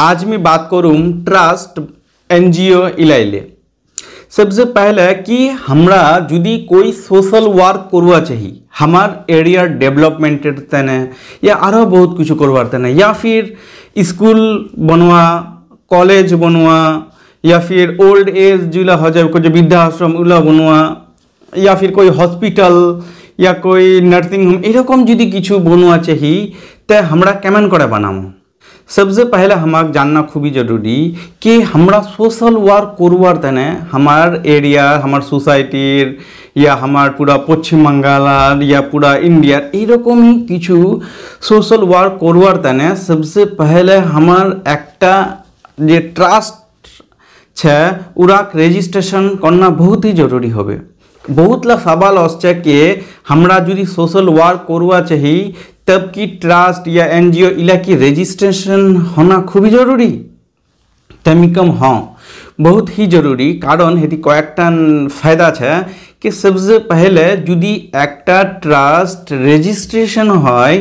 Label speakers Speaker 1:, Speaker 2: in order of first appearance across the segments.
Speaker 1: आज मैं बात करूँ ट्रस्ट एन जी ओ इलाइले सबसे पहले कि हमरा जुदी कोई सोशल वर्क करवा चाहिए हमार एरिया डेवलपमेंट तेने या आरो बहुत कुछ करवार तेने या फिर स्कूल बनवा कॉलेज बनवा या फिर ओल्ड एज जिला हो जाए कुछ वृद्धाश्रम उला बनवा या फिर कोई हॉस्पिटल या कोई नर्सिंग होम এরকম जो कि बनवा चाहिए তে আমরা कैमन করে বানাবো সবচেয়ে প্রথমে হামাক জাননা খুবই জরুরি যে হামরা সোশ্যাল ওয়ার করুয়ার তানে হামার এরিয়া হামার সোসাইটির ইয়া হামার পুরা পশ্চিমঙ্গালা ইয়া পুরা ইন্ডিয়া এইরকমই কিছু সোশ্যাল ওয়ার করুয়ার তানে সবচেয়ে প্রথমে হামার একটা যে ট্রাস্ট আছে উরা রেজিস্ট্রেশন করনা খুবই জরুরি হবে বহুত লাভবান হচে যে হামরা যদি সোশ্যাল ওয়ার করুয়া চাইহি तब कि ट्रस्ट या एन जी ओ इला की रजिस्ट्रेशन होना खूब जरूरी तमिकम हाँ बहुत ही जरूरी कारण हेती कैकटान फायदा है कि सबसे पहले यदि एक ट्रस्ट रेजिस्ट्रेशन है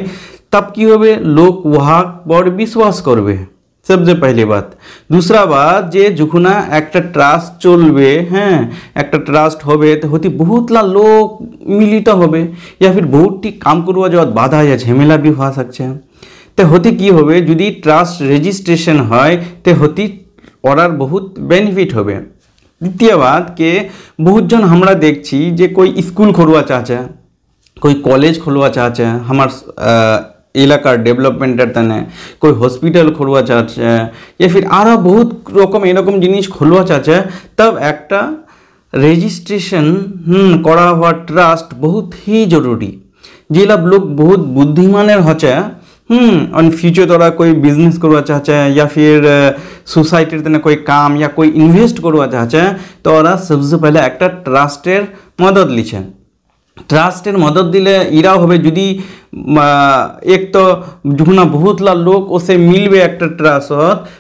Speaker 1: तब कि लोक वहाँ पर विश्वास कर सबसे पहली बात दूसरा बात যে যখন একটা ট্রাস্ট চলবে হ্যাঁ একটা ট্রাস্ট হবে তো হতে বহুতলা লোক মিলিত হবে या फिर বহুতটি কাম করবা যাওয়ার বাধা या ঝামেলা भी হওয়া सकছে তো হতে কি হবে যদি ট্রাস্ট রেজিস্ট্রেশন হয় তে হতে ওরার বহুত বেনিফিট হবে দ্বিতীয় বাত কে বহুতজন আমরা দেখছি যে কই স্কুল খোলবা চাচা कोई কলেজ খোলবা চাচা আমার ইলাকা ডেভেলপমেন্ট করতে কোনো হসপিটাল খুলুয়া চাচে বা ফিড় আরো বহুত রকম ই রকম জিনিস খুলুয়া চাচে তাব একটা রেজিস্ট্রেশন হুম করা হওয়া ট্রাস্ট বহুতই জরুরি জিলা ব্লক বহুত বুদ্ধিমানের হচা হুম অন ফিউচার তরা কই বিজনেস করুয়া চাচে বা ফিড় সোসাইটির তনে কই কাম বা কই ইনভেস্ট করুয়া চাচে তরা সবজে পহে একটা ট্রাস্টের मदत लीচে ট্রাস্টের মদত দিলে ইরাও হবে যদি এক তো যখন বহুতলা লোক ওসে মিলবে একটা ট্রাস্ট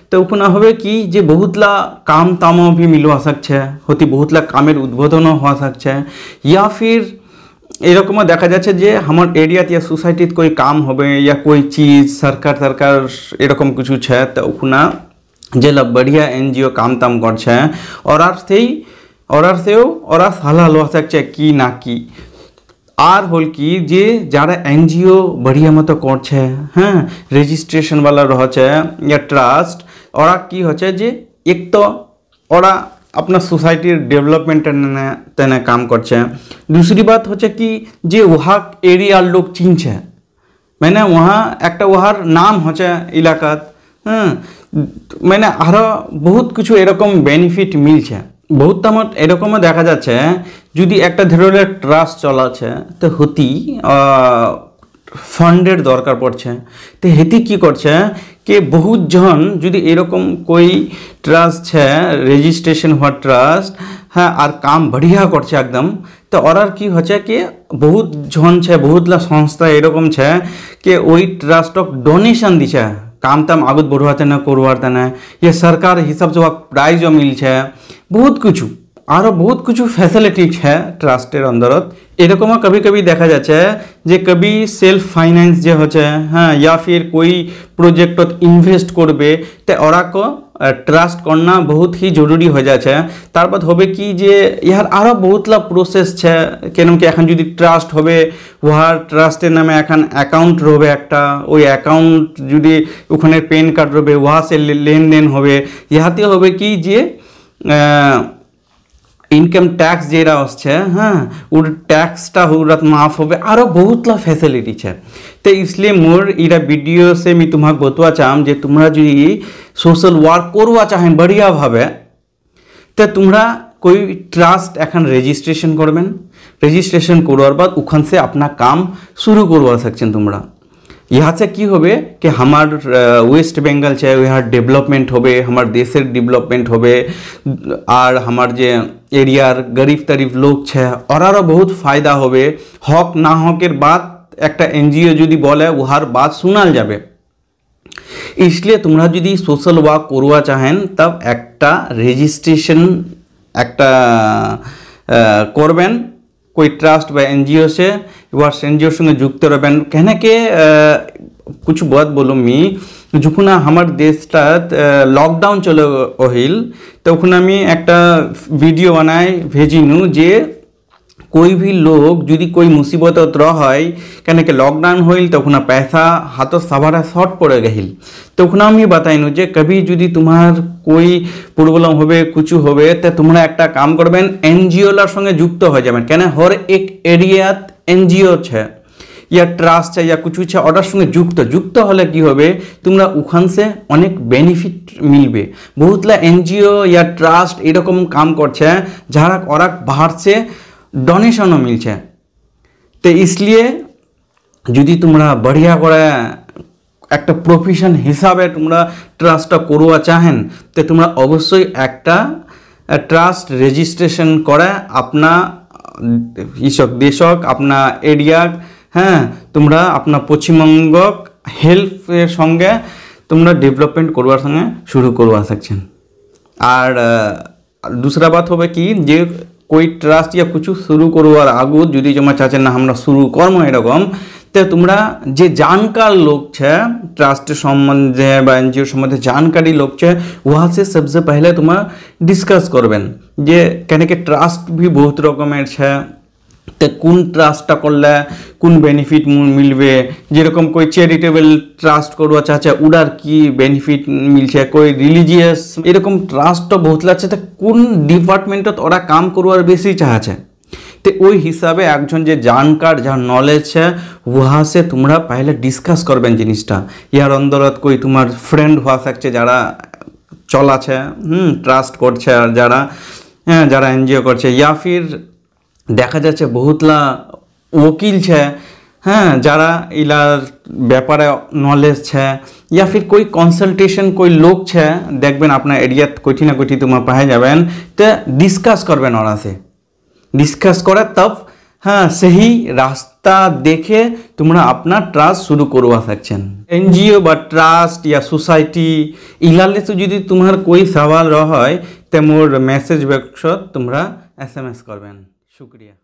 Speaker 1: তো ওখানে হবে কি যে বহুতলা কাম তামও ভি মিলওয়া सकছে হতি বহুতলা কামের উদ্বোধনও হওয়া सकছে ইয়া ফির এরকমও দেখা যাচ্ছে যে আমার এরিয়াতে ইয়া সোসাইটিতে কই কাম হবে ইয়া কই চিজ সরকার সরকার এরকম কিছু ছে তো ওখানে যেলা বড়িয়া এনজিও কাম তাম করছে আর আর সেই ওরার সেও ওরা সালা লওয়া सकছে কি না কি আর হল কি যে যারা এনজিও बढ़िया মতো করছে হ্যাঁ রেজিস্ট্রেশনওয়ালা রয়েছে ইয়া ট্রাস্ট ওরা কি হচ্ছে যে এক তো ওরা अपना सोसाइटी डेवलपमेंट तेने काम कर दूसरी बात हे कि जे वहाँ एरियार लोग चीन है मैंने वहाँ एक वहार नाम हे इलाका हाँ मैंने आरो बहुत कुछ एरकम बेनिफिट मिल है বহুতামত এরকমও দেখা যাচ্ছে যদি একটা ধরনের ট্রাস্ট চলাছে তো হতি ফান্ডের দরকার পড়ছে তো হেতি কি করছে কে বহুত যদি এরকম কই ট্রাস্ট ছে রেজিস্ট্রেশন হওয়ার ট্রাস্ট হ্যাঁ আর কাম বড়িয়া করছে একদম তো ওরার কি হচ্ছে কি বহুত জন ছে বহুতলা সংস্থা এরকম ছে কে ওই ট্রাস্টক ডোনেশন দিছে কাম তাম আগত বড়ুয়াতে না করুয়াতে না ইয়ে সরকার হিসাব যে প্রাইজও মিলছে বহুত কিছু আরও বহুত কিছু फैसिलिटी হ্যাঁ ট্রাস্টের অন্দরত এরকমও কবি কবি দেখা যাচ্ছে যে কবি সেলফ ফাইন্যান্স যে হচ্ছে হ্যাঁ ইয়া ফির কোই প্রজেক্টত ইনভেস্ট করবে তে ওরাক ট্রাস্ট করনা বহুত হি জরুরি হয়ে যাচ্ছে তারপর হবে কি যে ইহার আরও বহুতলা প্রসেস ছে কেন কি এখন যদি ট্রাস্ট হবে উহার ট্রাস্টের নামে এখন অ্যাকাউন্ট রবে একটা ওই অ্যাকাউন্ট যদি ওখানে পেন কার্ড রবে উহা সে লেনদেন হবে ইহাতে হবে কি যে ইনকাম ট্যাক্স যেটা আসছে হ্যাঁ ওর ট্যাক্সটা ওরা মাফ হবে আরও বহুতলা ফেসিলিটি ছে তো इसलिए মোর ইরা ভিডিও সে আমি তোমাকে বতবা চাম যে তোমরা যদি সোশ্যাল ওয়ার্ক করবা চাহেন বড়িয়াভাবে তো তোমরা কই ট্রাস্ট এখন রেজিস্ট্রেশন করবেন রেজিস্ট্রেশন করবার বাদ ওখান সে আপনার কাম শুরু করবার থাকছেন তোমরা ইহাতে কি হবে যে হামার ওয়েস্ট বেঙ্গল চাই ইয়াহ ডেভেলপমেন্ট হবে হামার দেশের ডেভেলপমেন্ট হবে আর হামার যে এরিয়ার গরিব тариф লোক ছা অর অর বহুত फायदा হবে হক না হকের বাদ একটা এনজিও যদি বলে ওহার বাদ শুনাল যাবে ইসলিয়ে তোমরা যদি সোশ্যাল ওয়ার করুয়া চাহেন তব একটা রেজিস্ট্রেশন একটা করবেন કોઈ ટ્રस्ट व एनजीओ से वह एनजीओ संगे जुक्त रहবেন कहने के কিছু বাদ বলুম মি যখন আমার দেশটা লকডাউন চলে হইল তখন আমি একটা ভিডিও বানাই ভেজিনু যে कोई भी लोग যদি કોઈ મુસીબતત રહય কেন કે লকডাউন হইল তখন পয়সা હાથો સવારા શોર્ટ পড়ে ગઈલ তখন আমি বাতাইনু যে কবি যদি তোমার কই প্রবলেম হবে কিছু হবে তা তোমরা একটা কাম করবেন এনজিওলার সঙ্গে যুক্ত হয়ে যাবেন কেন হর এক এরিয়াত এনজিও ছে ইয়া ট্রাস্ট ছে ইয়া কিছু ছে ওটার সঙ্গে যুক্ত যুক্ত হলে কি হবে তোমরা ওখানসে অনেক বেনিফিট মিলবে বহুতলা এনজিও ইয়া ট্রাস্ট এরকম কাম করছে যারা ওরা বাহারছে ডোনেশনও মিলছে তো ইসলিয়ে যদি তোমরা বড়িয়া করে একটা প্রফেশন হিসাবে তোমরা ট্রাস্টটা করুয়া চাহেন তো তোমরা অবশ্যই একটা ট্রাস্ট রেজিস্ট্রেশন করে আপনা ইসক দেশক আপনা এরিয়া হ্যাঁ তোমরা আপনা পশ্চিমবঙ্গ হেল্পের সঙ্গে তোমরা ডেভেলপমেন্ট করবার সঙ্গে শুরু করবা থাকছেন আর দুসরা বাত হবে কি যে કોઈ ટ્રસ્ટ યા કુછ શરૂ કરવા આગુ যদি જમા ચાચે না আমরা শুরু કરમ এরকম তে তোমরা যে জানকার লোক ছে ট্রাস্ট সম্বন্ধে বা এনজিও সম্বন্ধে জানকারি লোক ছে ওহা সে সবসে পহলে তোমার ডিসকাস করবেন যে কেন ট্রাস্ট ভি বহুত রকমের ছে তে কোন ট্রাস্টটা করলে কোন বেনিফিট মিলবে যেরকম কই চ্যারিটেবল ট্রাস্ট করবা চাচ্ছে উড়ার কি বেনিফিট মিলছে কই রিলিজিয়াস এরকম ট্রাস্ট বহুত আছে তা কোন ডিপার্টমেন্টত ওরা কাম করবার বেশি চাহাছে তো ওই হিসাবে একজন যে জানকার যার নলেজ আছে উহা সে তোমরা পাইলে ডিসকাস করবেন জিনিসটা ইয়ার অন্তরত কই তোমার ফ্রেন্ড হওয়া থাকছে যারা চলাছে হুম ট্রাস্ট করছে আর যারা হ্যাঁ যারা এনজিও করছে ইয়া ফির দেখা যাচ্ছে বহুতলা ওকিল ছে হ্যাঁ যারা ইলার ব্যাপারে নলেজ ছে ইয়া ফির কই কনসালটেশন কই লোক ছে দেখবেন আপনার এরিয়াত কোটি না কোটি তোমার পাহে যাবেন তো ডিসকাস করবেন ওরা সে ডিসকাস করে তব হ্যাঁ সেই রাস্তা দেখে তোমরা আপনার ট্রাস্ট শুরু করবা থাকছেন এনজিও বা ট্রাস্ট ইয়া সোসাইটি ইলালে তো যদি তোমার কই সওয়াল রহয় তে মোর মেসেজ বক্সত তোমরা এস এম এস করবেন शुक्रिया